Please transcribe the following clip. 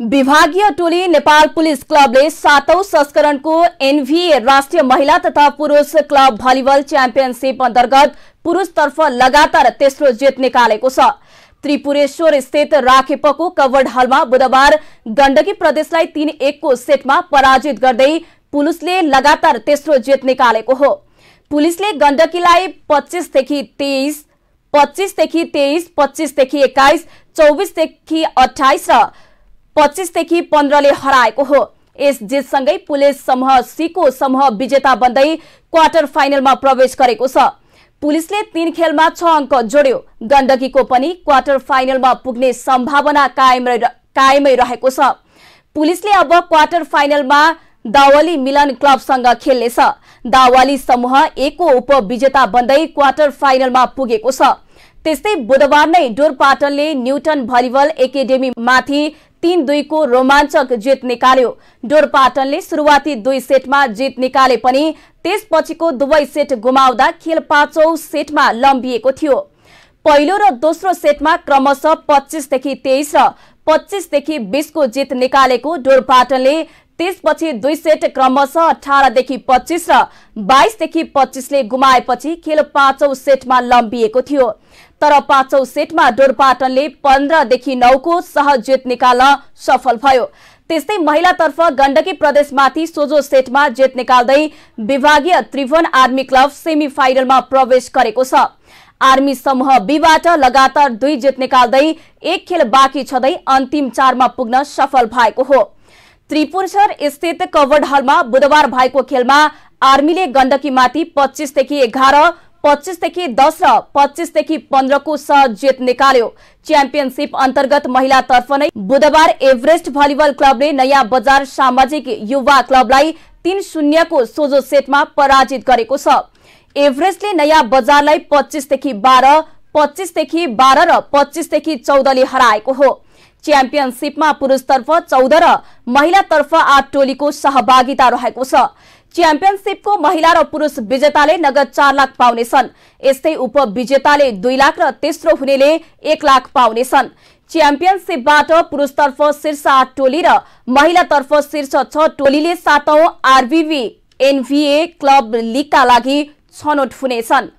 विभागीय टोली नेपाल पुलिस क्लबले सातौं संस्करणको एनभीए राष्ट्रिय महिला तथा पुरुष क्लब भलिबल च्याम्पियनसिप अन्तर्गत पुरुषतर्फ लगातार तेस्रो जित निकालेको छ त्रिपुरेश्वर स्थित राखेपको कवर्ड हलमा बुधबार गण्डकी प्रदेशलाई तीन एकको सेटमा पराजित गर्दै पुलिसले लगातार तेस्रो जित निकालेको हो पुलिसले गण्डकीलाई पच्चिसदेखि तेइस पच्चिसदेखि तेइस पच्चिसदेखि एक्काइस चौबिसदेखि अठाइस र पच्चिसदेखि पन्ध्रले हराएको हो यस जितसँगै पुलिस समूह सीको समूह विजेता बन्दै क्वार्टर फाइनलमा प्रवेश गरेको छ पुलिसले तीन खेलमा छ अङ्क जोड्यो गण्डकीको पनि क्वार्टर फाइनलमा पुग्ने सम्भावना कायम कायमै रहेको छ पुलिसले अब क्वार्टर फाइनलमा दावाली मिलन क्लबसँग खेल्नेछ दावाली समूह एको उपविजेता बन्दै क्वार्टर फाइनलमा पुगेको छ त्यस्तै बुधबार नै डोर पाटनले न्युटन भलिबल एकाडेमीमाथि तीन दुईको रोमाञ्चक जित निकाल्यो डोर पाटनले सुरुवाती दुई सेटमा जित निकाले पनि त्यसपछिको दुवै सेट गुमाउँदा खेल पाँचौ सेटमा लम्बिएको थियो पहिलो र दोस्रो सेटमा क्रमशः पच्चिसदेखि तेइस र पच्चिसदेखि बिसको जित निकालेको डोर पाटनले त्यसपछि दुई सेट क्रमशः अठारदेखि पच्चिस र बाइसदेखि पच्चिसले गुमाएपछि खेल पाँचौ सेटमा लम्बिएको थियो तर पाँचौं सेटमा डोरपाटनले पन्ध्रदेखि नौको सहज जित निकाल्न सफल भयो त्यस्तै महिलातर्फ गण्डकी प्रदेशमाथि सोझो सेटमा जित निकाल्दै विभागीय त्रिभुवन आर्मी क्लब सेमी फाइनलमा प्रवेश गरेको छ आर्मी समूह बीबाट लगातार दुई जित निकाल्दै एक खेल बाँकी छँदै अन्तिम चारमा पुग्न सफल भएको हो त्रिपुरसर स्थित कवर्ड हलमा बुधबार भएको खेलमा आर्मीले गण्डकीमाथि पच्चिसदेखि एघार पच्चिसदेखि दस र पच्चिसदेखि पन्ध्रको सह जित निकाल्यो च्याम्पियनसिप अन्तर्गत महिलातर्फ नै बुधबार एभरेस्ट भलिबल क्लबले नयाँ बजार सामाजिक युवा क्लबलाई तीन शून्यको सोझो सेटमा पराजित गरेको छ एभरेस्टले नयाँ बजारलाई पच्चिसदेखि बाह्र पच्चिसदेखि बाह्र र पच्चिसदेखि चौधले हराएको हो च्याम्पियनसिपमा पुरुषतर्फ चौध र महिलातर्फ आठ टोलीको सहभागिता रहेको छ च्याम्पियनसिपको महिला र पुरुष विजेताले नगद चार लाख पाउनेछन् यस्तै उपविजेताले दुई लाख र तेस्रो हुनेले एक लाख पाउनेछन् च्याम्पियनसिपबाट पुरुषतर्फ शीर्ष आठ टोली र महिलातर्फ शीर्ष छ टोलीले सातौं आरबीबी एनभीए क्लब लिगका लागि छनौट हुनेछन्